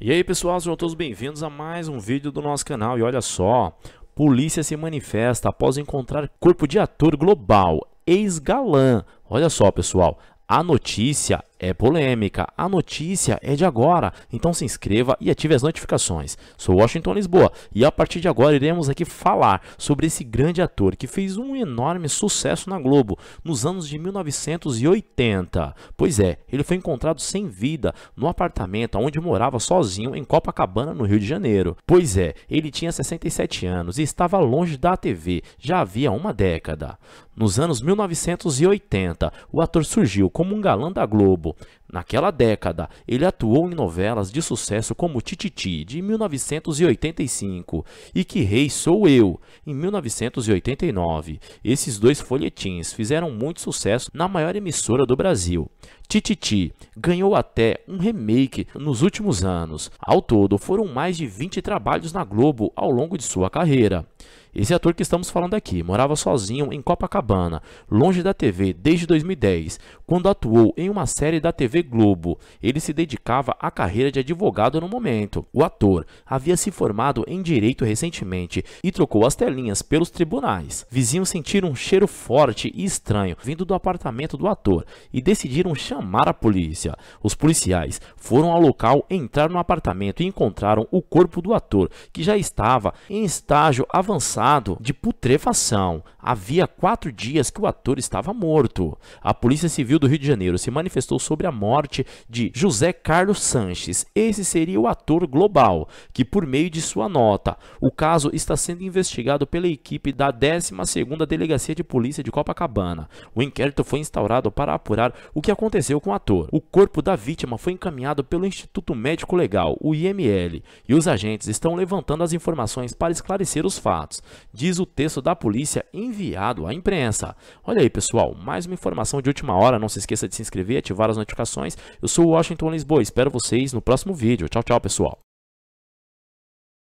E aí pessoal, sejam todos bem-vindos a mais um vídeo do nosso canal e olha só, polícia se manifesta após encontrar corpo de ator global, ex-galã. Olha só pessoal, a notícia é polêmica, a notícia é de agora, então se inscreva e ative as notificações. Sou Washington Lisboa e a partir de agora iremos aqui falar sobre esse grande ator que fez um enorme sucesso na Globo nos anos de 1980. Pois é, ele foi encontrado sem vida no apartamento onde morava sozinho em Copacabana, no Rio de Janeiro. Pois é, ele tinha 67 anos e estava longe da TV já havia uma década. Nos anos 1980, o ator surgiu como um galã da Globo Globo. Naquela década, ele atuou em novelas de sucesso como Tititi, de 1985, e Que Rei Sou Eu, em 1989. Esses dois folhetins fizeram muito sucesso na maior emissora do Brasil. Tititi ganhou até um remake nos últimos anos. Ao todo, foram mais de 20 trabalhos na Globo ao longo de sua carreira. Esse ator que estamos falando aqui morava sozinho em Copacabana, longe da TV desde 2010, quando atuou em uma série da TV Globo. Ele se dedicava à carreira de advogado no momento. O ator havia se formado em direito recentemente e trocou as telinhas pelos tribunais. Vizinhos sentiram um cheiro forte e estranho vindo do apartamento do ator e decidiram chamar a polícia. Os policiais foram ao local, entraram no apartamento e encontraram o corpo do ator, que já estava em estágio avançado de putrefação. Havia quatro dias que o ator estava morto. A Polícia Civil do Rio de Janeiro se manifestou sobre a morte de José Carlos Sanches. Esse seria o ator global, que por meio de sua nota, o caso está sendo investigado pela equipe da 12 Delegacia de Polícia de Copacabana. O inquérito foi instaurado para apurar o que aconteceu com o ator. O corpo da vítima foi encaminhado pelo Instituto Médico Legal, o IML, e os agentes estão levantando as informações para esclarecer os fatos diz o texto da polícia enviado à imprensa. Olha aí, pessoal, mais uma informação de última hora. Não se esqueça de se inscrever e ativar as notificações. Eu sou o Washington Lisboa. Espero vocês no próximo vídeo. Tchau, tchau, pessoal.